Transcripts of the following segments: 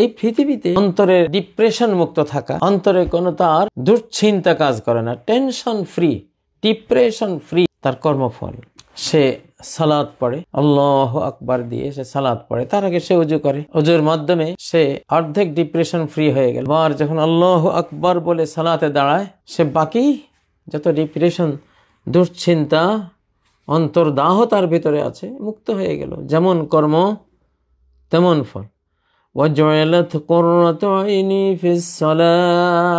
এই পৃথিবীতে অন্তরে ডিপ্রেশন মুক্ত থাকা অন্তরে কোনো তার দুশ্চিন্তা কাজ করে না টেনশন ফ্রি ডিপ্রেশন ফ্রি তার কর্মফল সে সালাদ পড়ে আল্লাহ আকবার দিয়ে সে সালাদ পড়ে তার আগে সে উজু করে উজুর মাধ্যমে সে অর্ধেক ডিপ্রেশন ফ্রি হয়ে গেল আর যখন আল্লাহ আকবার বলে সালাতে দাঁড়ায় সে বাকি যত ডিপ্রেশন দুশ্চিন্তা অন্তর্দাহ তার ভিতরে আছে মুক্ত হয়ে গেল যেমন কর্ম তেমন ফল ওয়াজয়লাত কররাত আইনি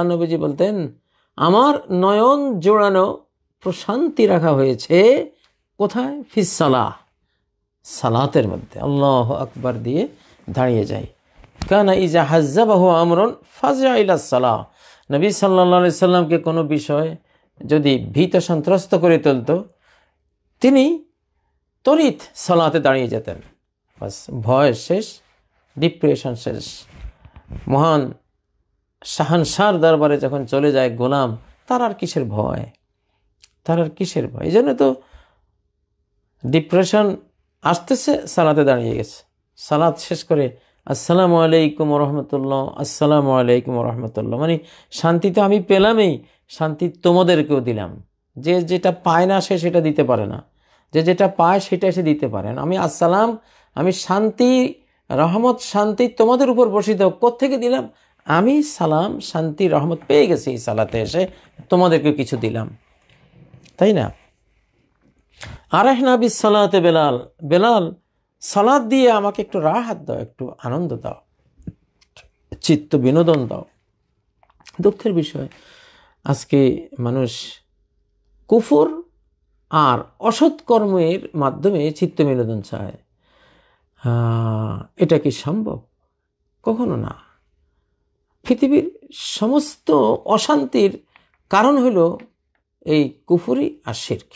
নবীজি বলতেন আমার নয়ন জোড়ানো প্রশান্তি রাখা হয়েছে কোথায় ফিস সালাতের মধ্যে আল্লাহ আকবার দিয়ে দাঁড়িয়ে যাই কানা ইজা হাজ্জাবাহু আমরন ফাজা ইলা সালাহ নবী সাল্লা সাল্লামকে কোনো বিষয় যদি ভীত সন্ত্রস্ত করে তুলত তিনি তরিত সালাতে দাঁড়িয়ে যেতেন বাস ভয় শেষ ডিপ্রেশন শেষ মহান শাহানশার দরবারে যখন চলে যায় গোলাম তার আর কিসের ভয় তার আর কিসের ভয় এই জন্য তো ডিপ্রেশন আসতেছে সালাতে দাঁড়িয়ে গেছে সালাত শেষ করে আসসালামু আলাইকুম রহমতুল্লাহ আসসালামু আলাইকুম রহমতুল্লাহ মানে শান্তি তো আমি পেলামই শান্তি তোমাদেরকেও দিলাম যে যেটা পায় না সে সেটা দিতে পারে না যে যেটা পায় সেটা সে দিতে পারে না আমি আসসালাম আমি শান্তি রহমত শান্তি তোমাদের উপর বসিত থেকে দিলাম আমি সালাম শান্তি রহমত পেয়ে গেছি এই সালাতে এসে তোমাদেরকে কিছু দিলাম তাই না আরেহনাবি সালাতে বেলাল বেলাল সালাদ দিয়ে আমাকে একটু রাহাত দাও একটু আনন্দ দাও চিত্ত বিনোদন দাও দুঃখের বিষয় আজকে মানুষ কুফুর আর অসৎকর্মের মাধ্যমে চিত্ত বিনোদন চায় এটা কি সম্ভব কখনো না পৃথিবীর সমস্ত অশান্তির কারণ হল এই কুফুরি আর শির্ক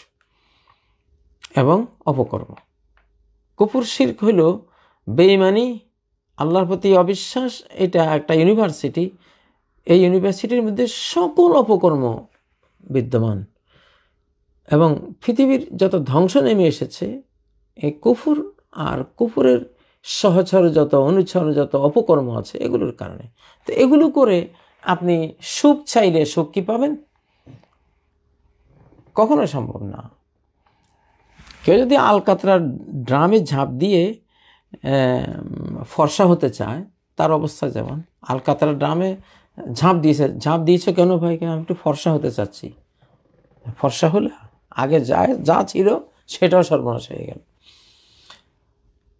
এবং অপকর্ম কুফুর শির্ক হল বেইমানি আল্লাহর প্রতি অবিশ্বাস এটা একটা ইউনিভার্সিটি এই ইউনিভার্সিটির মধ্যে সকল অপকর্ম বিদ্যমান এবং পৃথিবীর যত ধ্বংস নেমে এসেছে এই কুফুর আর কুপুরের অনুচ্ছর যত অপকর্ম আছে এগুলোর কারণে তো এগুলো করে আপনি সুখ চাইলে সুখ কি পাবেন কখনো সম্ভব না কেউ যদি আলকাতরার ড্রামে ঝাঁপ দিয়ে ফর্সা হতে চায় তার অবস্থা যেমন আলকাতরা ড্রামে ঝাঁপ দিয়েছে ঝাঁপ দিয়েছো কেন ভাই কেন আমি একটু ফর্সা হতে চাচ্ছি ফর্সা হলে আগে যা যা ছিল সেটাও সর্বনাশ হয়ে গেল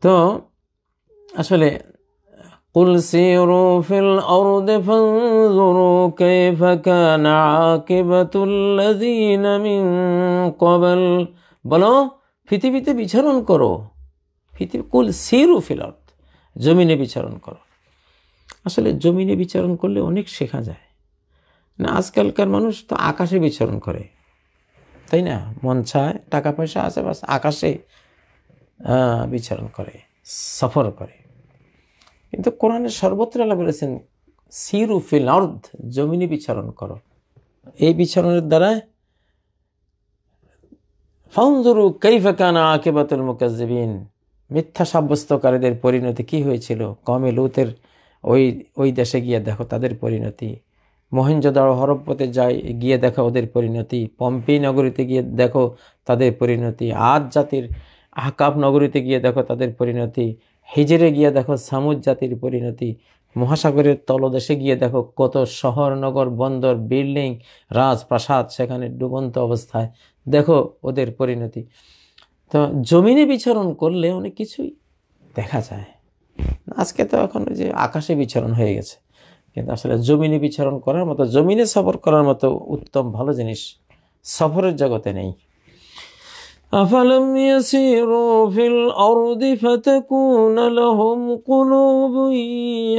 তো আসলে قل سيروا في الأرض فانظروا كيف كان عاقبة الذين من قبل বলো পৃথিবীতে বিচরণ করো পৃথিবী কুল সিরু ফিল অর্থ জমিনে বিচরণ করো আসলে জমিনে বিচারণ করলে অনেক শেখা যায় না আজকালকার মানুষ তো আকাশে বিচারণ করে তাই না মন চায় টাকা পয়সা আছে বাস আকাশে বিচারণ করে সফর করে কিন্তু কোরআনের সর্বত্র আল্লাহ বলেছেন সিরু ফিল অর্ধ জমিনে বিচারণ করো এই বিচারণের দ্বারা ফাউন্দুরু কাইফা কানা আকেবাতুল মুকাজ্জিবিন মিথ্যা সাব্যস্তকারীদের পরিণতি কি হয়েছিল কমে লুতের ওই ওই দেশে গিয়ে দেখো তাদের পরিণতি দাঁড়ো হরপ্পতে যায় গিয়ে দেখো ওদের পরিণতি পম্পি নগরীতে গিয়ে দেখো তাদের পরিণতি আজ জাতির আহকাব নগরীতে গিয়ে দেখো তাদের পরিণতি হিজেরে গিয়ে দেখো সামুদ জাতির পরিণতি মহাসাগরের তলদেশে গিয়ে দেখো কত শহর নগর বন্দর বিল্ডিং রাজপ্রাসাদ সেখানে ডুবন্ত অবস্থায় দেখো ওদের পরিণতি তো জমিনে বিচরণ করলে অনেক কিছুই দেখা যায় আজকে তো এখন যে আকাশে বিচরণ হয়ে গেছে কিন্তু আসলে জমিনে বিচরণ করার মতো জমিনে সফর করার মতো উত্তম ভালো জিনিস সফরের জগতে নেই أفلم يسيروا في الأرض فتكون لهم قلوب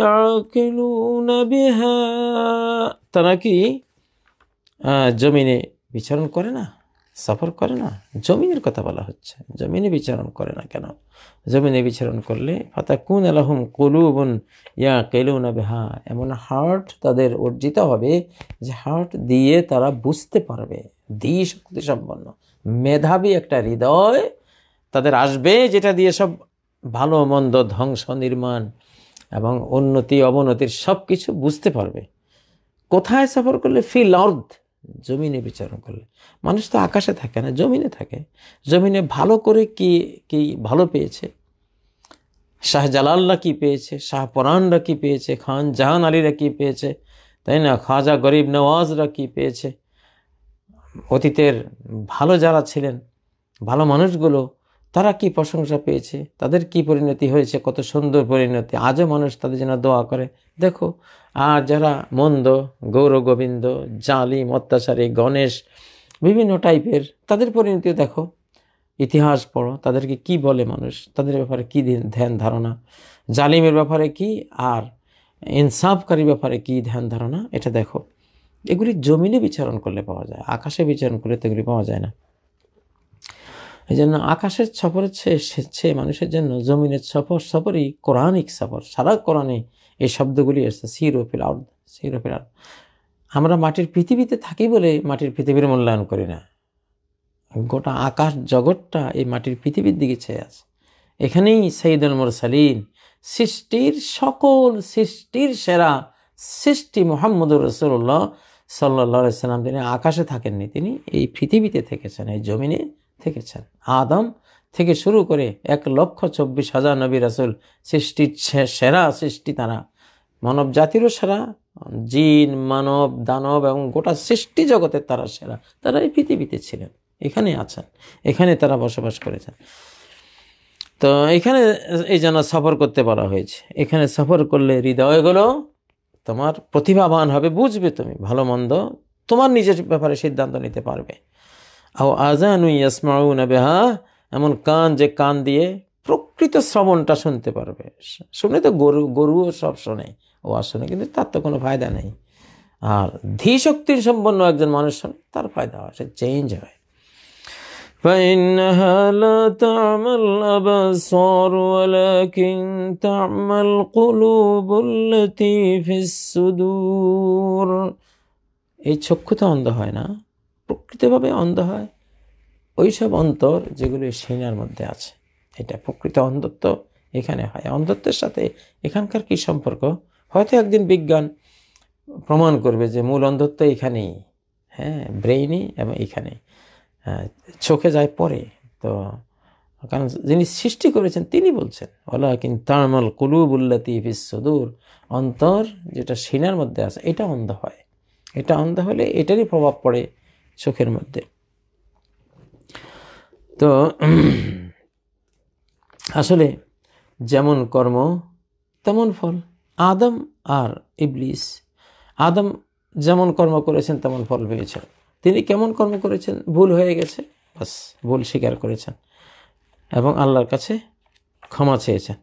يعقلون بها তারা কি জমিনে বিচরণ করে না সফর করে না জমিনের কথা বলা হচ্ছে জমিনে বিচারণ করে না কেন জমিনে বিচারণ করলে ফাতা কুন কলু বোন ইয়া কেলু না বেহা এমন হার্ট তাদের অর্জিত হবে যে হার্ট দিয়ে তারা বুঝতে পারবে দি শক্তি সম্পন্ন মেধাবী একটা হৃদয় তাদের আসবে যেটা দিয়ে সব ভালো মন্দ ধ্বংস নির্মাণ এবং উন্নতি অবনতির সব কিছু বুঝতে পারবে কোথায় সফর করলে ফিল অর্ধ জমিনে বিচারণ করলে মানুষ তো আকাশে থাকে না জমিনে থাকে জমিনে ভালো করে কি কি ভালো পেয়েছে শাহ জালাল্লা কি পেয়েছে শাহ পরানরা কি পেয়েছে খান জাহান আলীরা কি পেয়েছে তাই না খাজা গরিব নওয়াজরা কি পেয়েছে অতীতের ভালো যারা ছিলেন ভালো মানুষগুলো তারা কি প্রশংসা পেয়েছে তাদের কি পরিণতি হয়েছে কত সুন্দর পরিণতি আজও মানুষ তাদের যেন দোয়া করে দেখো আর যারা মন্দ গৌর গোবিন্দ জালিম অত্যাচারী গণেশ বিভিন্ন টাইপের তাদের পরিণতিও দেখো ইতিহাস পড়ো তাদেরকে কি বলে মানুষ তাদের ব্যাপারে কি ধ্যান ধারণা জালিমের ব্যাপারে কি আর ইনসাফকারীর ব্যাপারে কি ধ্যান ধারণা এটা দেখো এগুলি জমিনে বিচারণ করলে পাওয়া যায় আকাশে বিচারণ করলে তো এগুলি পাওয়া যায় না এই জন্য আকাশের সফরের চেয়ে মানুষের জন্য জমিনের সফর সফরই কোরআনিক সফর সারা কোরআনে এই শব্দগুলি এসছে সিরোফিল আউট সিরোফিল আউট আমরা মাটির পৃথিবীতে থাকি বলে মাটির পৃথিবীর মূল্যায়ন করি না গোটা আকাশ জগৎটা এই মাটির পৃথিবীর দিকে চেয়ে আছে এখানেই সঈদুল সালিন সৃষ্টির সকল সৃষ্টির সেরা সৃষ্টি মোহাম্মদুর রসুল্লাহ সাল্লা সাল্লাম তিনি আকাশে থাকেননি তিনি এই পৃথিবীতে থেকেছেন এই জমিনে থেকেছেন আদম থেকে শুরু করে এক লক্ষ চব্বিশ হাজার নবী রাসুল সৃষ্টির সেরা সৃষ্টি তারা মানব জাতিরও সেরা জিন মানব দানব এবং গোটা সৃষ্টি জগতের তারা সেরা তারা এই পৃথিবীতে ছিলেন এখানে আছেন এখানে তারা বসবাস করেছেন তো এখানে এই জন্য সফর করতে বলা হয়েছে এখানে সফর করলে হৃদয়গুলো তোমার প্রতিভাবান হবে বুঝবে তুমি ভালো মন্দ তোমার নিজের ব্যাপারে সিদ্ধান্ত নিতে পারবে আও আজানুই ইয়াসমাউন বেহা এমন কান যে কান দিয়ে প্রকৃত শ্রবণটা শুনতে পারবে শুনে তো গরু গরুও সব শোনে ও আর শোনে কিন্তু তার তো কোনো ফায়দা নেই আর ধী শক্তির সম্পন্ন একজন মানুষ শোনে তার ফায়দা হয় সে চেঞ্জ হয় فإنها لا تعمى الأبصار ولكن تعمى القلوب التي في الصدور এই চক্ষু তো অন্ধ হয় না প্রকৃতভাবে অন্ধ হয় ওই সব অন্তর যেগুলো সেনার মধ্যে আছে এটা প্রকৃত অন্ধত্ব এখানে হয় অন্ধত্বের সাথে এখানকার কি সম্পর্ক হয়তো একদিন বিজ্ঞান প্রমাণ করবে যে মূল অন্ধত্ব এখানেই হ্যাঁ ব্রেইনই এবং এখানে হ্যাঁ, চোখে যায় পরে তো কারণ যিনি সৃষ্টি করেছেন তিনি বলছেন ওলা কিন তামল বুল্লাতি বিশ্বদূর অন্তর যেটা সিনার মধ্যে আছে এটা অন্ধ হয় এটা অন্ধ হলে এটারই প্রভাব পড়ে চোখের মধ্যে তো আসলে যেমন কর্ম তেমন ফল আদম আর ইবলিস আদম যেমন কর্ম করেছেন তেমন ফল পেয়েছেন তিনি কেমন কর্ম করেছেন ভুল হয়ে গেছে বাস ভুল স্বীকার করেছেন এবং আল্লাহর কাছে ক্ষমা চেয়েছেন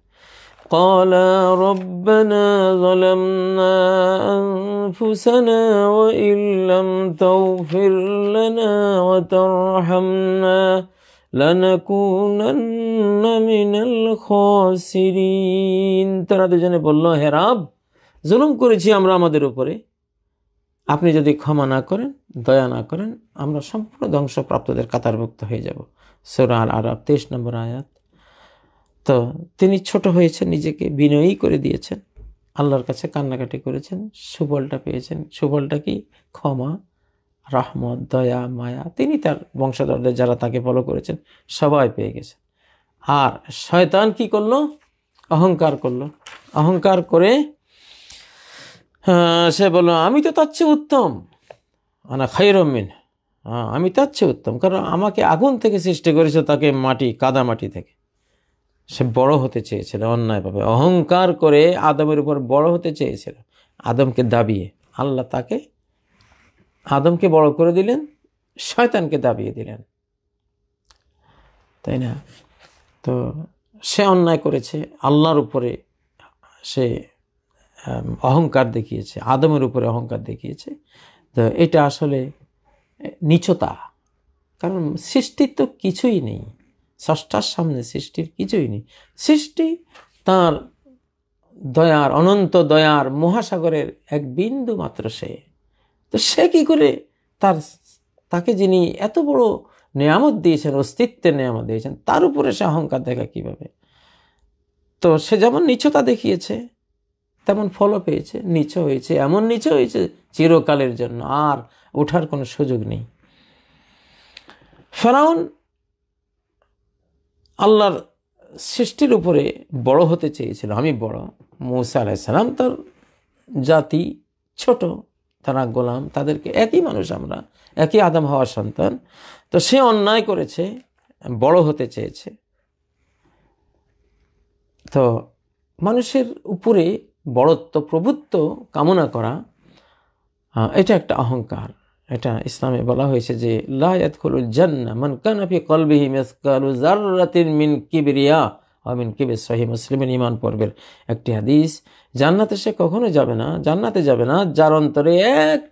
قالا ربنا ظلمنا أنفسنا وإن لم تغفر لنا وترحمنا لنكونن من الخاسرين তারা দুজনে বলল হে রাব জুলুম করেছি আমরা আমাদের উপরে আপনি যদি ক্ষমা না করেন দয়া না করেন আমরা সম্পূর্ণ ধ্বংসপ্রাপ্তদের কাতারভুক্ত হয়ে যাব সোরাল আরব তেইশ নম্বর আয়াত তো তিনি ছোট হয়েছে নিজেকে বিনয়ী করে দিয়েছেন আল্লাহর কাছে কান্নাকাটি করেছেন সুবলটা পেয়েছেন সুবলটা কি ক্ষমা রহমত দয়া মায়া তিনি তার বংশধরদের যারা তাকে ফলো করেছেন সবাই পেয়ে গেছেন আর শয়তান কি করলো অহংকার করলো অহংকার করে সে বলল আমি তো তার চেয়ে উত্তম আনা খাইরমিন হ্যাঁ আমি তার চেয়ে উত্তম কারণ আমাকে আগুন থেকে সৃষ্টি করেছে তাকে মাটি কাদা মাটি থেকে সে বড় হতে চেয়েছিল অন্যায়ভাবে অহংকার করে আদমের উপর বড় হতে চেয়েছিল আদমকে দাবিয়ে আল্লাহ তাকে আদমকে বড় করে দিলেন শয়তানকে দাবিয়ে দিলেন তাই না তো সে অন্যায় করেছে আল্লাহর উপরে সে অহংকার দেখিয়েছে আদমের উপরে অহংকার দেখিয়েছে তো এটা আসলে নিচতা কারণ সৃষ্টির তো কিছুই নেই ষষ্ঠার সামনে সৃষ্টির কিছুই নেই সৃষ্টি তার দয়ার অনন্ত দয়ার মহাসাগরের এক বিন্দু মাত্র সে তো সে কি করে তার তাকে যিনি এত বড় নেয়ামত দিয়েছেন অস্তিত্বের নেয়ামত দিয়েছেন তার উপরে সে অহংকার দেখা কীভাবে তো সে যেমন নিচতা দেখিয়েছে তেমন ফলও পেয়েছে নিচ হয়েছে এমন নিচ হয়েছে চিরকালের জন্য আর ওঠার কোনো সুযোগ নেই ফেরাউন আল্লাহর সৃষ্টির উপরে বড় হতে চেয়েছিল আমি বড় মৌসা আলাইসালাম তার জাতি ছোট তারা গোলাম তাদেরকে একই মানুষ আমরা একই আদম হওয়ার সন্তান তো সে অন্যায় করেছে বড় হতে চেয়েছে তো মানুষের উপরে বড়ত্ব প্রভুত্ব কামনা করা এটা একটা অহংকার এটা ইসলামে বলা হয়েছে যে জান্না মান কলবিহি মিন কিবির মুসলিমের ইমান পর্বের একটি হাদিস জান্নাতে সে কখনো যাবে না জান্নাতে যাবে না যার অন্তরে এক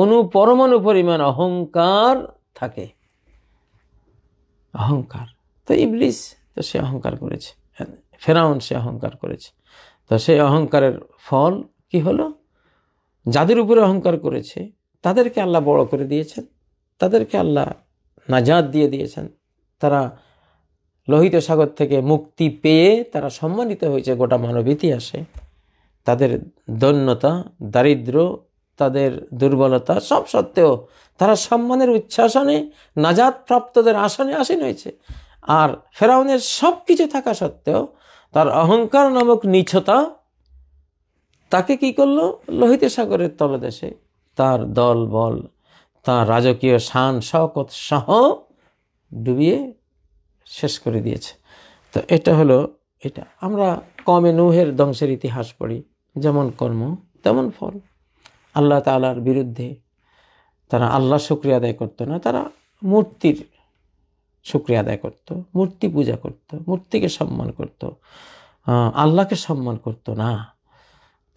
অনু পরমাণু পরিমাণ অহংকার থাকে অহংকার তো ইবলিস তো সে অহংকার করেছে ফেরাউন সে অহংকার করেছে তো সেই অহংকারের ফল কি হলো যাদের উপরে অহংকার করেছে তাদেরকে আল্লাহ বড় করে দিয়েছেন তাদেরকে আল্লাহ নাজাদ দিয়ে দিয়েছেন তারা লোহিত সাগর থেকে মুক্তি পেয়ে তারা সম্মানিত হয়েছে গোটা মানব ইতিহাসে তাদের দৈন্যতা দারিদ্র তাদের দুর্বলতা সব সত্ত্বেও তারা সম্মানের উচ্ছ্বাসনে নাজাদ প্রাপ্তদের আসনে আসীন হয়েছে আর ফেরাউনের সব কিছু থাকা সত্ত্বেও তার অহংকার নামক নিছতা তাকে কি করলো লোহিত সাগরের তলদেশে তার দল বল তার রাজকীয় শান শকত সহ ডুবিয়ে শেষ করে দিয়েছে তো এটা হলো এটা আমরা কমে নৌহের ধ্বংসের ইতিহাস পড়ি যেমন কর্ম তেমন ফল আল্লাহ তালার বিরুদ্ধে তারা আল্লাহ শুক্রিয়া আদায় করতো না তারা মূর্তির শুক্রিয়া আদায় করত মূর্তি পূজা করত মূর্তিকে সম্মান করত আল্লাহকে সম্মান করত না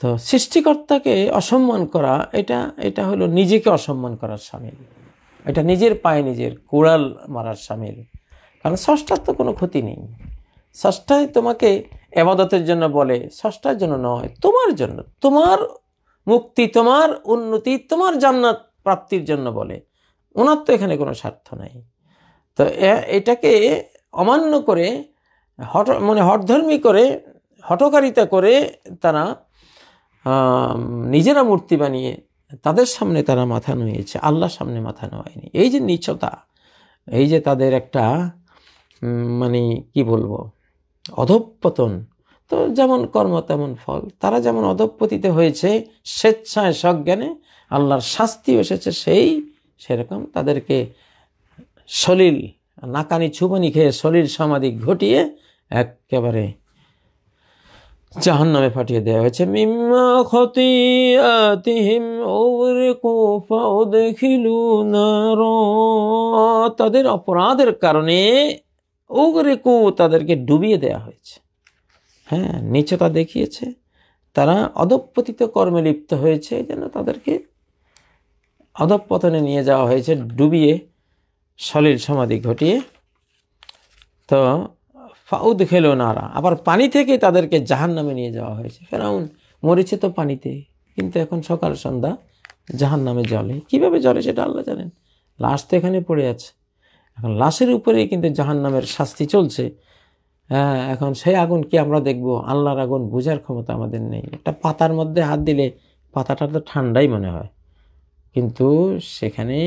তো সৃষ্টিকর্তাকে অসম্মান করা এটা এটা হলো নিজেকে অসম্মান করার সামিল এটা নিজের পায়ে নিজের কুড়াল মারার সামিল কারণ ষষ্ঠার তো কোনো ক্ষতি নেই ষষ্ঠায় তোমাকে এবাদতের জন্য বলে ষষ্ঠার জন্য নয় তোমার জন্য তোমার মুক্তি তোমার উন্নতি তোমার জান্নাত প্রাপ্তির জন্য বলে ওনার তো এখানে কোনো স্বার্থ নাই তো এটাকে অমান্য করে হট মানে হটধর্মী করে হটকারিতা করে তারা নিজেরা মূর্তি বানিয়ে তাদের সামনে তারা মাথা নুয়েছে আল্লাহর সামনে মাথা নোয়ায়নি এই যে নিচতা এই যে তাদের একটা মানে কি বলবো অধঃপতন তো যেমন কর্ম তেমন ফল তারা যেমন অধঃপতিত হয়েছে স্বেচ্ছায় সজ্ঞানে আল্লাহর শাস্তি এসেছে সেই সেরকম তাদেরকে সলিল নাকানি ছুবনি খেয়ে সলিল সমাধি ঘটিয়ে একেবারে জাহান নামে পাঠিয়ে দেওয়া হয়েছে মিম্মা খতিয়াতিহিম ওরিকু ফাউদখিলু নার তাদের অপরাধের কারণে ওগরে কো তাদেরকে ডুবিয়ে দেওয়া হয়েছে হ্যাঁ নিচতা দেখিয়েছে তারা অধপতিত কর্মে লিপ্ত হয়েছে যেন তাদেরকে অধপতনে নিয়ে যাওয়া হয়েছে ডুবিয়ে সলিল সমাধি ঘটিয়ে তো ফাউদ খেলো নারা আবার পানি থেকে তাদেরকে জাহান নামে নিয়ে যাওয়া হয়েছে ফেরাউন মরেছে তো পানিতে কিন্তু এখন সকাল সন্ধ্যা জাহান নামে জলে কীভাবে জলে সেটা আল্লাহ জানেন লাশ তো এখানে পড়ে আছে এখন লাশের উপরেই কিন্তু জাহান নামের শাস্তি চলছে হ্যাঁ এখন সেই আগুন কি আমরা দেখব আল্লাহর আগুন বোঝার ক্ষমতা আমাদের নেই একটা পাতার মধ্যে হাত দিলে পাতাটা তো ঠান্ডাই মনে হয় কিন্তু সেখানে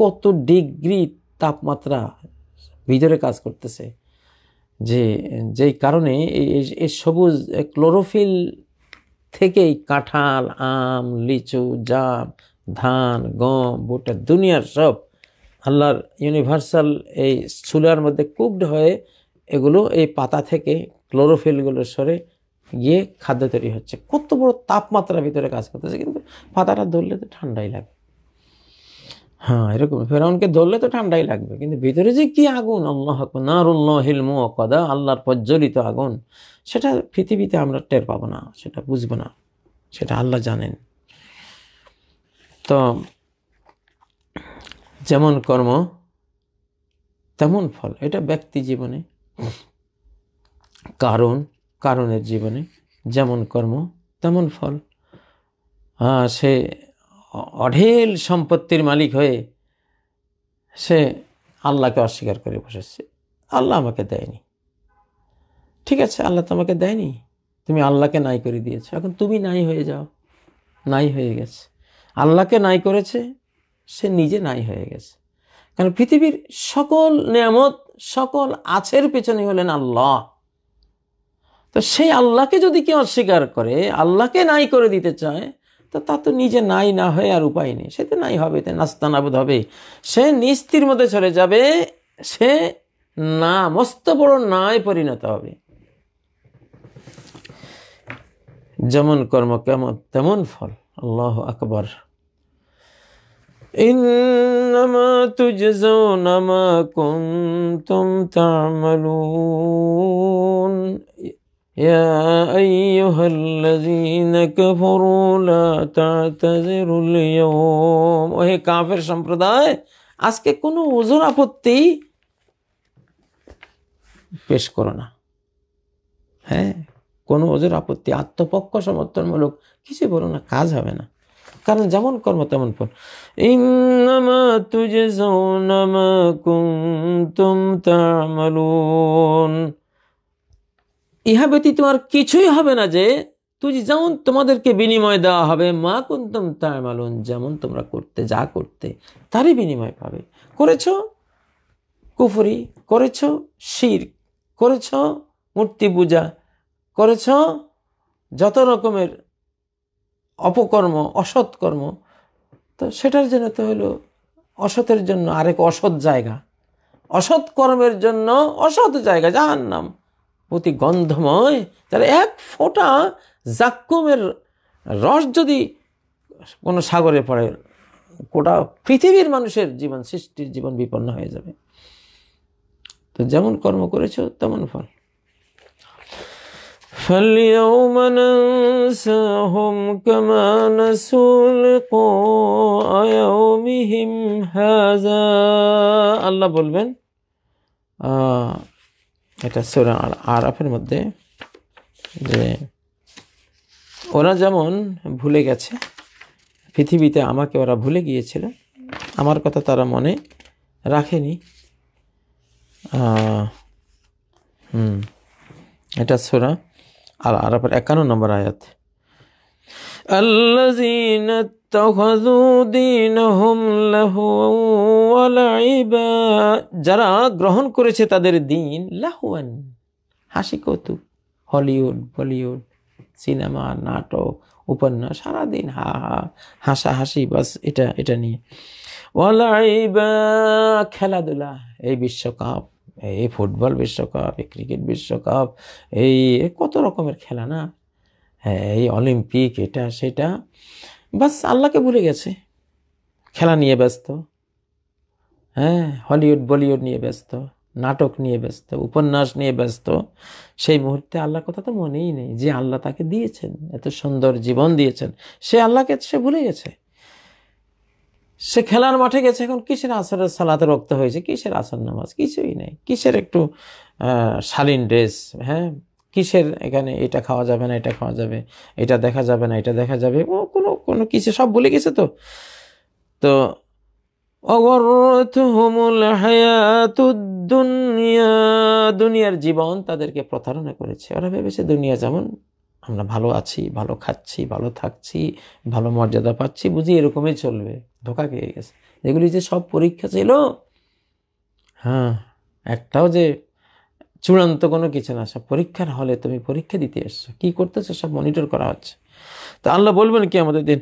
কত ডিগ্রি তাপমাত্রা ভিতরে কাজ করতেছে যে যেই কারণে এই সবুজ ক্লোরোফিল থেকেই কাঁঠাল আম লিচু জাম ধান গম বোটা দুনিয়ার সব আল্লাহর ইউনিভার্সাল এই চুলার মধ্যে কুকড হয়ে এগুলো এই পাতা থেকে ক্লোরোফিলগুলো সরে গিয়ে খাদ্য তৈরি হচ্ছে কত বড় তাপমাত্রার ভিতরে কাজ করতেছে কিন্তু পাতাটা ধরলে তো ঠান্ডাই লাগে হ্যাঁ এরকম ফেরাউনকে ধরলে তো ঠান্ডাই লাগবে কিন্তু ভিতরে যে কি আগুন আল্লাহ নারুল্লাহিল অকদা আল্লাহর প্রজ্বলিত আগুন সেটা পৃথিবীতে আমরা টের পাবো না সেটা বুঝবো না সেটা আল্লাহ জানেন তো যেমন কর্ম তেমন ফল এটা ব্যক্তি জীবনে কারণ কারণের জীবনে যেমন কর্ম তেমন ফল সে অঢেল সম্পত্তির মালিক হয়ে সে আল্লাহকে অস্বীকার করে বসেছে আল্লাহ আমাকে দেয়নি ঠিক আছে আল্লাহ আমাকে দেয়নি তুমি আল্লাহকে নাই করে দিয়েছো এখন তুমি নাই হয়ে যাও নাই হয়ে গেছে আল্লাহকে নাই করেছে সে নিজে নাই হয়ে গেছে কারণ পৃথিবীর সকল নিয়ামত সকল আছের পেছনে হলেন আল্লাহ তো সেই আল্লাহকে যদি কেউ অস্বীকার করে আল্লাহকে নাই করে দিতে চায় তো তা তো নিজে নাই না হয়ে আর উপায় নেই সে তো নাই হবে নাস্তানাবুদ হবে সে নিস্তির মধ্যে চলে যাবে সে না মস্ত বড় নাই পরিণত হবে যেমন কর্ম কেমন তেমন ফল আল্লাহ আকবর إنما يا أيها الذين كفروا لا تعتذروا اليوم ওহে কাফের সম্প্রদায় আজকে কোনো ওজন আপত্তি পেশ করো না হ্যাঁ কোনো ওজন আপত্তি আত্মপক্ষ সমর্থনমূলক কিছু বলো না কাজ হবে না কারণ যেমন কর্ম তেমন ফল ইন্নামা তুজে জৌনামা কুম তুম তামালুন ইহা ব্যতীত তোমার কিছুই হবে না যে তুই যেমন তোমাদেরকে বিনিময় দেওয়া হবে মা কুন্তম মালুন যেমন তোমরা করতে যা করতে তারই বিনিময় পাবে করেছ কুফরি করেছ শির করেছ মূর্তি পূজা করেছ যত রকমের অপকর্ম অসৎকর্ম তো সেটার জন্য তো হলো অসতের জন্য আরেক অসৎ জায়গা অসৎ কর্মের জন্য অসৎ জায়গা জাহান্নাম নাম অতি গন্ধময় তাহলে এক ফোঁটা জাক্কুমের রস যদি কোনো সাগরে পড়ে গোটা পৃথিবীর মানুষের জীবন সৃষ্টির জীবন বিপন্ন হয়ে যাবে তো যেমন কর্ম করেছ তেমন ফল فاليوم ننساهم كما نسوا لقاء يومهم هذا الله বলবেন এটা সুরা আরাফের মধ্যে যে ওরা যেমন ভুলে গেছে পৃথিবীতে আমাকে ওরা ভুলে গিয়েছিল আমার কথা তারা মনে রাখেনি হুম এটা সুরা আর আরাফের একান্ন নম্বর আয়াত اتخذوا دينهم لهوا ولعبا যারা গ্রহণ করেছে তাদের দিন লাহুয়ান হাসি কৌতুক হলিউড বলিউড সিনেমা নাটক উপন্যাস সারাদিন হা হা হাসা হাসি বাস এটা এটা নিয়ে ওয়ালাইবা খেলাধুলা এই বিশ্বকাপ এই ফুটবল বিশ্বকাপ এই ক্রিকেট বিশ্বকাপ এই কত রকমের খেলা না হ্যাঁ এই অলিম্পিক এটা সেটা বাস আল্লাহকে ভুলে গেছে খেলা নিয়ে ব্যস্ত হ্যাঁ হলিউড বলিউড নিয়ে ব্যস্ত নাটক নিয়ে ব্যস্ত উপন্যাস নিয়ে ব্যস্ত সেই মুহূর্তে আল্লাহর কথা তো মনেই নেই যে আল্লাহ তাকে দিয়েছেন এত সুন্দর জীবন দিয়েছেন সে আল্লাহকে সে ভুলে গেছে সে খেলার মাঠে গেছে এখন কিসের আসরের সালাতে রক্ত হয়েছে কিসের আসর নামাজ কিছুই নেই কিসের একটু শালীন ড্রেস হ্যাঁ কিসের এখানে এটা খাওয়া যাবে না এটা খাওয়া যাবে এটা দেখা যাবে না এটা দেখা যাবে ও কোনো কোনো কিছু সব বলে গেছে তো তো দুনিয়া দুনিয়ার জীবন তাদেরকে প্রতারণা করেছে ওরা ভেবেছে দুনিয়া যেমন আমরা ভালো আছি ভালো খাচ্ছি ভালো থাকছি ভালো মর্যাদা পাচ্ছি বুঝি এরকমই চলবে ধোকা খেয়ে গেছে এগুলি যে সব পরীক্ষা ছিল হ্যাঁ একটাও যে চূড়ান্ত কোনো কিছু না সব পরীক্ষার হলে তুমি পরীক্ষা দিতে এসছো কী করতেছো সব মনিটর করা হচ্ছে তা আল্লাহ বলবেন কি আমাদের দিন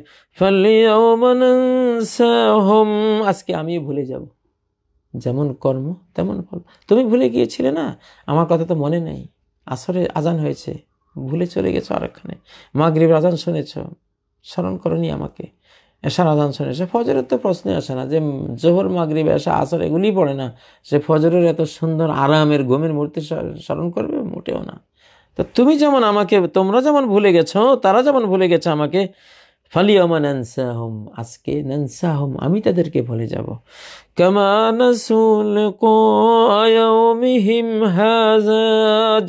আজকে আমি ভুলে যাব যেমন কর্ম তেমন ফল তুমি ভুলে গিয়েছিলে না আমার কথা তো মনে নেই আসরে আজান হয়েছে ভুলে চলে গেছো আরেকখানে মাগরীবের আজান শুনেছ স্মরণ করনি আমাকে এসার আজান শুনেছে ফজরের তো প্রশ্ন আসে না যে জোহর মাগরিব এসা আসর এগুলি পড়ে না সে ফজরের এত সুন্দর আরামের গমের মূর্তি স্মরণ করবে মোটেও না তা তুমি যেমন আমাকে তোমরা যেমন ভুলে গেছ তারা যেমন ভুলে গেছে আমাকে ফালিয়মা নানসা আজকে নানসা আমি তাদেরকে ভুলে যাব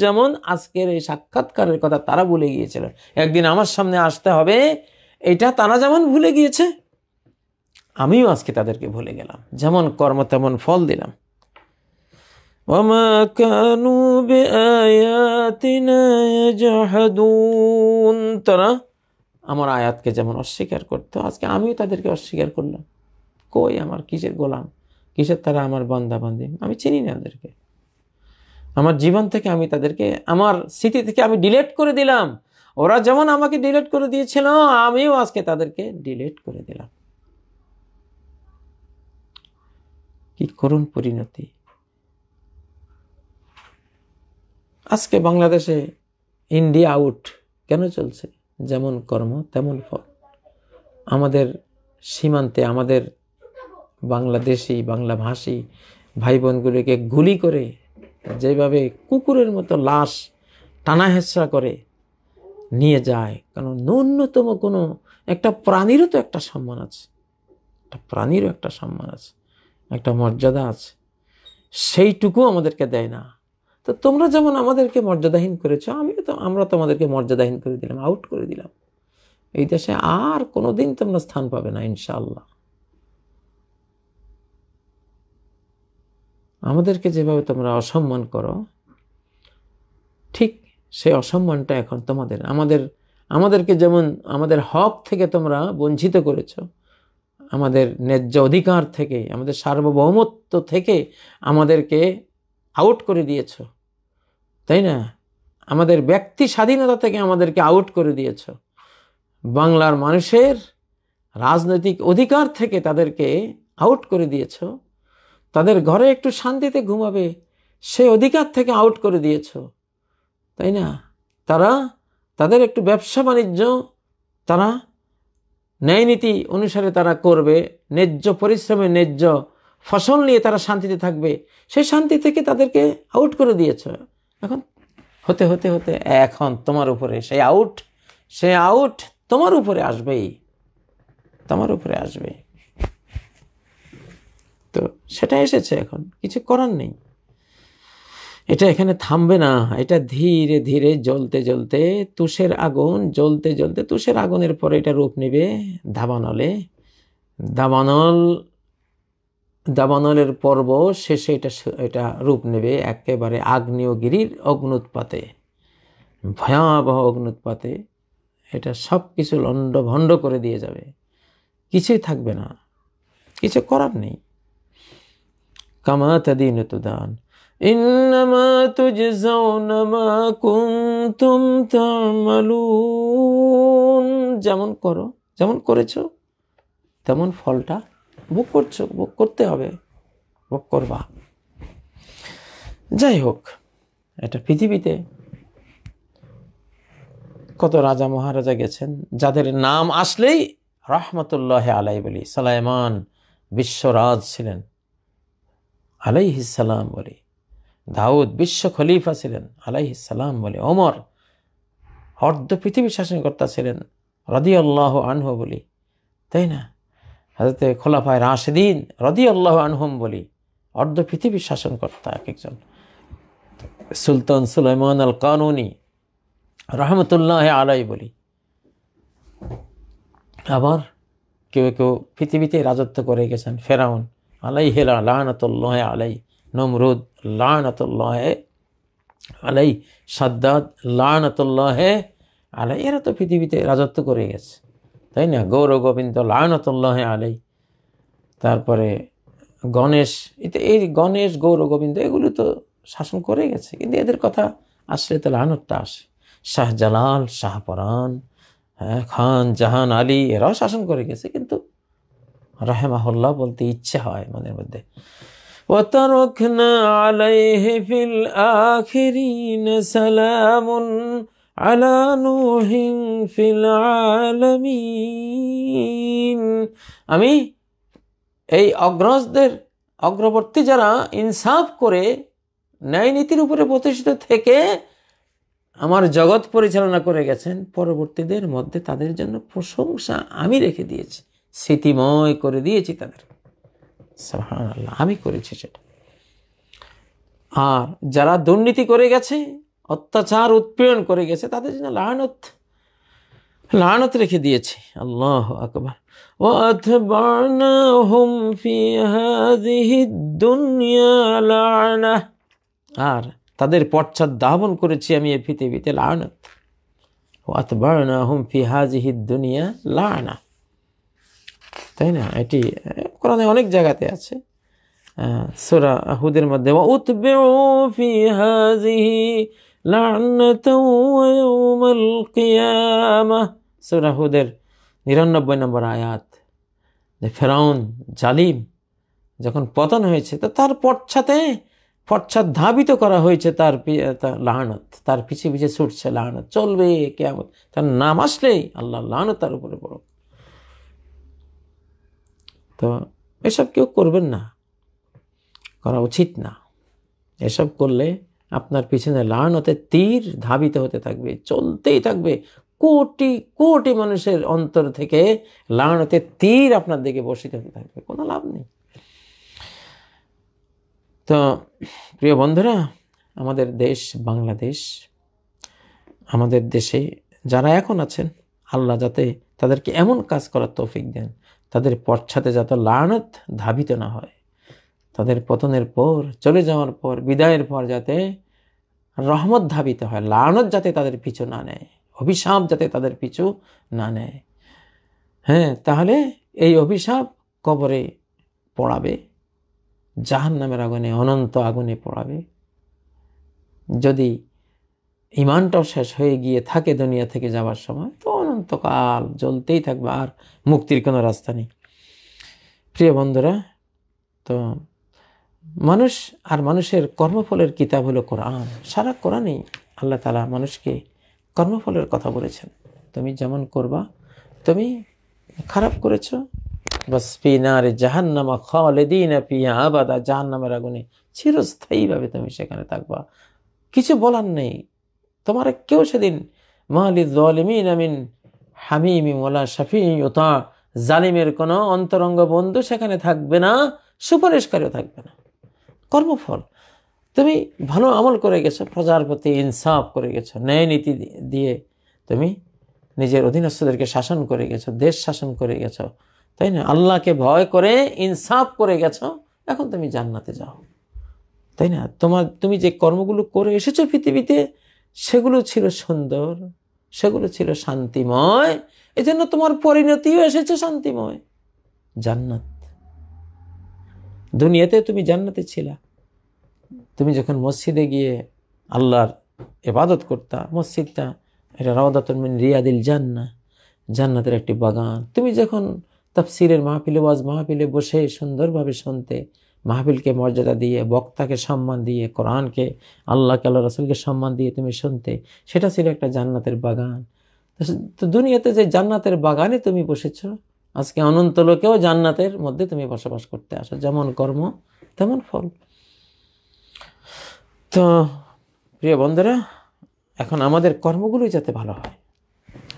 যেমন আজকের এই সাক্ষাৎকারের কথা তারা ভুলে গিয়েছিল একদিন আমার সামনে আসতে হবে এটা তারা যেমন ভুলে গিয়েছে আমিও আজকে তাদেরকে ভুলে গেলাম যেমন কর্ম তেমন ফল দিলাম وما كانوا بآياتنا يجحدون তারা আমার আয়াতকে যেমন অস্বীকার করতো আজকে আমিও তাদেরকে অস্বীকার করলাম কই আমার কিসের গোলাম কিসের তারা আমার বান্দাবান্দি আমি চিনি না ওদেরকে আমার জীবন থেকে আমি তাদেরকে আমার স্মৃতি থেকে আমি ডিলেট করে দিলাম ওরা যেমন আমাকে ডিলেট করে দিয়েছিল আমিও আজকে তাদেরকে ডিলেট করে দিলাম কি করুন পরিণতি আজকে বাংলাদেশে ইন্ডিয়া আউট কেন চলছে যেমন কর্ম তেমন ফল আমাদের সীমান্তে আমাদের বাংলাদেশি বাংলা ভাষী ভাই বোনগুলিকে গুলি করে যেভাবে কুকুরের মতো লাশ টানা হেসা করে নিয়ে যায় কারণ ন্যূনতম কোনো একটা প্রাণীরও তো একটা সম্মান আছে একটা প্রাণীরও একটা সম্মান আছে একটা মর্যাদা আছে সেইটুকু আমাদেরকে দেয় না তো তোমরা যেমন আমাদেরকে মর্যাদাহীন করেছ আমিও তো আমরা তোমাদেরকে মর্যাদাহীন করে দিলাম আউট করে দিলাম এই দেশে আর কোনো দিন তোমরা স্থান পাবে না ইনশাল্লাহ আমাদেরকে যেভাবে তোমরা অসম্মান করো ঠিক সেই অসম্মানটা এখন তোমাদের আমাদের আমাদেরকে যেমন আমাদের হক থেকে তোমরা বঞ্চিত করেছ আমাদের ন্যায্য অধিকার থেকে আমাদের সার্বভৌমত্ব থেকে আমাদেরকে আউট করে দিয়েছ তাই না আমাদের ব্যক্তি স্বাধীনতা থেকে আমাদেরকে আউট করে দিয়েছ বাংলার মানুষের রাজনৈতিক অধিকার থেকে তাদেরকে আউট করে দিয়েছ তাদের ঘরে একটু শান্তিতে ঘুমাবে সেই অধিকার থেকে আউট করে দিয়েছ তাই না তারা তাদের একটু ব্যবসা বাণিজ্য তারা ন্যায়নীতি অনুসারে তারা করবে ন্যায্য পরিশ্রমে ন্যায্য ফসল নিয়ে তারা শান্তিতে থাকবে সেই শান্তি থেকে তাদেরকে আউট করে দিয়েছ এখন হতে হতে হতে এখন তোমার উপরে সেই আউট সে আউট তোমার উপরে আসবেই তোমার উপরে আসবে তো সেটা এসেছে এখন কিছু করার নেই এটা এখানে থামবে না এটা ধীরে ধীরে জ্বলতে জ্বলতে তুষের আগুন জ্বলতে জ্বলতে তুষের আগুনের পরে এটা রূপ নেবে দাবানলে দাবানল দাবানলের পর্ব শেষে এটা এটা রূপ নেবে একেবারে আগ্নেয়গিরির অগ্নুৎপাতে ভয়াবহ অগ্নুৎপাতে এটা সব কিছু লণ্ড ভণ্ড করে দিয়ে যাবে কিছুই থাকবে না কিছু করার নেই কামা তাদিন দান ইন্নামা তুজজাউনামা কুনতুম তামালুন যেমন করো যেমন করেছো তেমন ফলটা বুক করছো বুক করতে হবে বুক করবা যাই হোক এটা পৃথিবীতে কত রাজা মহারাজা গেছেন যাদের নাম আসলেই রহমতুল্লাহ আলাই বলি সালাইমান বিশ্বরাজ ছিলেন আলাইহিসালাম বলি দাউদ বিশ্ব খলিফা ছিলেন আলাইহিসালাম বলি ওমর অর্ধ পৃথিবী শাসনকর্তা ছিলেন রদি আল্লাহ আনহ বলি তাই না হাজরতে খোলাফায় রাশেদিন রদি আল্লাহ আনহম বলি অর্ধ পৃথিবীর শাসনকর্তা এক একজন সুলতান সুলাইমান আল কানুনি রহমতুল্লাহ আলাই বলি আবার কেউ কেউ পৃথিবীতে রাজত্ব করে গেছেন ফেরাউন আলাই হেলা লাহনাতুল্লাহ আলাই নমরুদ লাহনাতুল্লাহ আলাই সাদ্দাত লাহনাতুল্লাহ আলাই এরা তো পৃথিবীতে রাজত্ব করে গেছে তাই না গৌর গোবিন্দ লায়নতুল্লাহ আলাই তারপরে গণেশ এতে এই গণেশ গৌর গোবিন্দ এগুলো তো শাসন করে গেছে কিন্তু এদের কথা আসলে তো লায়নতটা আসে শাহজালাল শাহপরান হ্যাঁ খান জাহান আলী এরাও শাসন করে গেছে কিন্তু রাহেমাহুল্লাহ বলতে ইচ্ছে হয় মনের মধ্যে وتركنا عليه في الآخرين على نوح في العالمين আমি এই অগ্রজদের অগ্রবর্তী যারা ইনসাফ করে ন্যায় নীতির উপরে প্রতিষ্ঠিত থেকে আমার জগৎ পরিচালনা করে গেছেন পরবর্তীদের মধ্যে তাদের জন্য প্রশংসা আমি রেখে দিয়েছি স্মৃতিময় করে দিয়েছি তাদের আমি করেছি সেটা আর যারা দুর্নীতি করে গেছে অত্যাচার উৎপীড়ন করে গেছে তাদের জন্য লানত লানত রেখে দিয়েছে আল্লাহ আকবর দুনিয়া আর তাদের পশ্চাদ দাবন করেছি আমি এ পৃথিবীতে লানত ও দুনিয়া লানা তাই না এটি কোরআনে অনেক জায়গাতে আছে সুরা হুদের মধ্যে উৎবে ফি হাজিহি সুরাহুদের নিরানব্বই নম্বর আয়াত যে ফেরাউন জালিম যখন পতন হয়েছে তো তার পশ্চাতে পশ্চাৎ ধাবিত করা হয়েছে তার লাহানত তার পিছিয়ে পিছিয়ে ছুটছে লাহানত চলবে কেমন তার নাম আসলেই আল্লাহ লাহানত তার উপরে পড়ুক তো এসব কেউ করবেন না করা উচিত না এসব করলে আপনার পিছনে হতে তীর ধাবিত হতে থাকবে চলতেই থাকবে কোটি কোটি মানুষের অন্তর থেকে হতে তীর আপনার দিকে বসিত হতে থাকবে কোনো লাভ নেই তো প্রিয় বন্ধুরা আমাদের দেশ বাংলাদেশ আমাদের দেশে যারা এখন আছেন আল্লাহ যাতে তাদেরকে এমন কাজ করার তৌফিক দেন তাদের পশ্চাতে যাতে লানত ধাবিত না হয় তাদের পতনের পর চলে যাওয়ার পর বিদায়ের পর যাতে রহমত ধাবিত হয় লানত যাতে তাদের পিছু না নেয় অভিশাপ যাতে তাদের পিছু না নেয় হ্যাঁ তাহলে এই অভিশাপ কবরে পড়াবে জাহান নামের আগুনে অনন্ত আগুনে পড়াবে যদি ইমানটাও শেষ হয়ে গিয়ে থাকে দুনিয়া থেকে যাওয়ার সময় তো অনন্তকাল জ্বলতেই থাকবে আর মুক্তির কোনো রাস্তা নেই প্রিয় বন্ধুরা তো মানুষ আর মানুষের কর্মফলের কিতাব হলো কোরআন সারা কোরআনেই আল্লাহ তালা মানুষকে কর্মফলের কথা বলেছেন তুমি যেমন করবা তুমি খারাপ করেছ বাস পিনারে জাহান্নামা খালেদিন পিয়া আবাদা জাহান্নামের আগুনে চিরস্থায়ীভাবে তুমি সেখানে থাকবা কিছু বলার নেই তোমার কেউ সেদিন মাহালি জলিমিন আমিন হামিমি মোলা শাফি ওতা জালিমের কোনো অন্তরঙ্গ বন্ধু সেখানে থাকবে না সুপারিশকারীও থাকবে না কর্মফল তুমি ভালো আমল করে গেছো প্রজার প্রতি ইনসাফ করে গেছো ন্যায় নীতি দিয়ে তুমি নিজের অধীনস্থদেরকে শাসন করে গেছো দেশ শাসন করে গেছো তাই না আল্লাহকে ভয় করে ইনসাফ করে গেছো এখন তুমি জান্নাতে যাও তাই না তোমার তুমি যে কর্মগুলো করে এসেছো পৃথিবীতে সেগুলো ছিল সুন্দর সেগুলো ছিল শান্তিময় এজন্য তোমার পরিণতিও এসেছে শান্তিময় জান্নাত দুনিয়াতে তুমি জান্নাতে ছিলা তুমি যখন মসজিদে গিয়ে আল্লাহর এবাদত করতা মসজিদটা এটা রাওদাতুল রিয়াদিল জান্না জান্নাতের একটি বাগান তুমি যখন তাফসিরের মাহফিলে ওয়াজ মাহফিলে বসে সুন্দরভাবে শুনতে মাহফিলকে মর্যাদা দিয়ে বক্তাকে সম্মান দিয়ে কোরআনকে আল্লাহকে আল্লাহ রসুলকে সম্মান দিয়ে তুমি শুনতে সেটা ছিল একটা জান্নাতের বাগান তো দুনিয়াতে যে জান্নাতের বাগানে তুমি বসেছো আজকে অনন্ত লোকেও জান্নাতের মধ্যে তুমি বসবাস করতে আসো যেমন কর্ম তেমন ফল তো প্রিয় বন্ধুরা এখন আমাদের কর্মগুলো যাতে ভালো হয়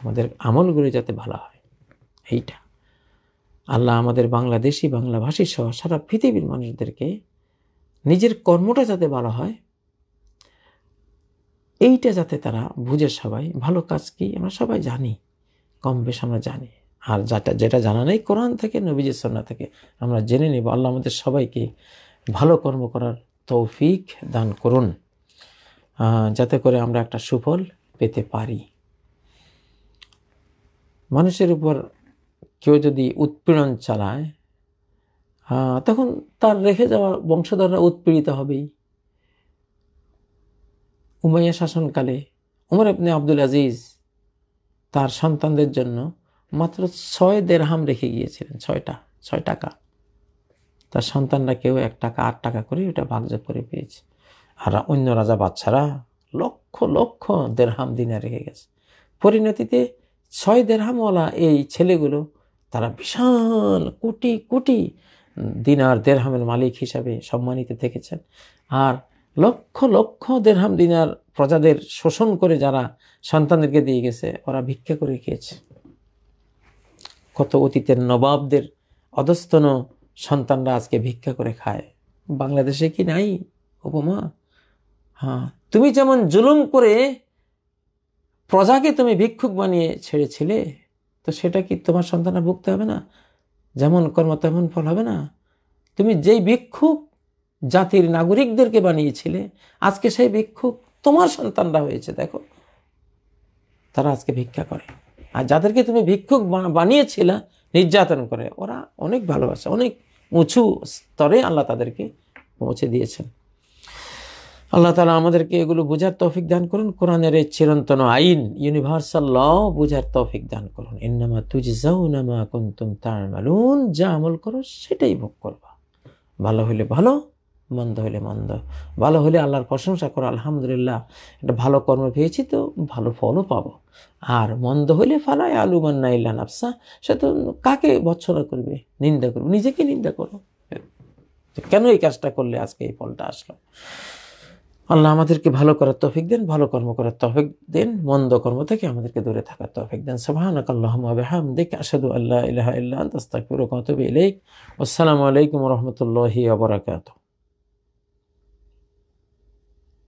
আমাদের আমলগুলো যাতে ভালো হয় এইটা আল্লাহ আমাদের বাংলাদেশি বাংলাভাষী সহ সারা পৃথিবীর মানুষদেরকে নিজের কর্মটা যাতে ভালো হয় এইটা যাতে তারা বুঝে সবাই ভালো কাজ কি আমরা সবাই জানি কম বেশ আমরা জানি আর যেটা যেটা জানা নেই কোরআন থেকে নবীজ সন্না থেকে আমরা জেনে নিব আল্লাহ আমাদের সবাইকে ভালো কর্ম করার তৌফিক দান করুন যাতে করে আমরা একটা সুফল পেতে পারি মানুষের উপর কেউ যদি উৎপীড়ন চালায় তখন তার রেখে যাওয়া বংশধররা উৎপীড়িত হবেই উমাইয়া শাসনকালে উমর আপনি আব্দুল আজিজ তার সন্তানদের জন্য মাত্র ছয় দেড়হাম রেখে গিয়েছিলেন ছয়টা ছয় টাকা তার সন্তানরা কেউ এক টাকা আট টাকা করে ওটা ভাগযোগ করে পেয়েছে আর অন্য রাজা বাচ্চারা লক্ষ লক্ষ দেড়হাম দিনে রেখে গেছে পরিণতিতে ছয় দেড়হামওয়ালা এই ছেলেগুলো তারা বিশাল কোটি কোটি দিনার দেড়হামের মালিক হিসাবে সম্মানিত থেকেছেন আর লক্ষ লক্ষ দেড়হাম দিনার প্রজাদের শোষণ করে যারা সন্তানদেরকে দিয়ে গেছে ওরা ভিক্ষা করে খেয়েছে কত অতীতের নবাবদের অধস্তন সন্তানরা আজকে ভিক্ষা করে খায় বাংলাদেশে কি নাই উপমা হ্যাঁ তুমি যেমন জুলুম করে প্রজাকে তুমি ভিক্ষুক বানিয়ে ছেড়েছিলে তো সেটা কি তোমার সন্তানরা ভুগতে হবে না যেমন কর্ম তেমন ফল হবে না তুমি যেই ভিক্ষুক জাতির নাগরিকদেরকে বানিয়েছিলে আজকে সেই ভিক্ষুক তোমার সন্তানরা হয়েছে দেখো তারা আজকে ভিক্ষা করে আর যাদেরকে তুমি ভিক্ষুক বানিয়েছিলে নির্যাতন করে ওরা অনেক ভালোবাসে অনেক উঁচু স্তরে আল্লাহ তাদেরকে পৌঁছে দিয়েছেন আল্লাহ তালা আমাদেরকে এগুলো বোঝার তৌফিক দান করুন কোরআনের এই চিরন্তন আইন ইউনিভার্সাল ল বোঝার তৌফিক দান করুন ইন্নামা তুজিজাউনামা কুন্তুম তার মালুন যা আমল করো সেটাই ভোগ করবা ভালো হলে ভালো মন্দ হলে মন্দ ভালো হলে আল্লাহর প্রশংসা করো আলহামদুলিল্লাহ এটা ভালো কর্ম পেয়েছি তো ভালো ফলও পাবো আর মন্দ হলে ফালায় আলু মান্না ইল্লা নাফসা সে তো কাকে বৎসরা করবে নিন্দা করবে নিজেকে নিন্দা করো কেন এই কাজটা করলে আজকে এই ফলটা আসলো আল্লাহ আমাদেরকে ভালো করার তৌফিক দেন ভালো কর্ম করার তৌফিক দেন মন্দ কর্ম থেকে আমাদেরকে দূরে থাকার তৌফিক দেন সুবহানাক আল্লাহুম্মা বিহামদিক আশহাদু আল্লা ইলাহা ইল্লা আনতা আস্তাগফিরুকা ওয়া আতুবু ইলাইক আসসালামু আলাইকুম ওয়া রাহমাতুল্লাহি ওয়া বারাকাতুহু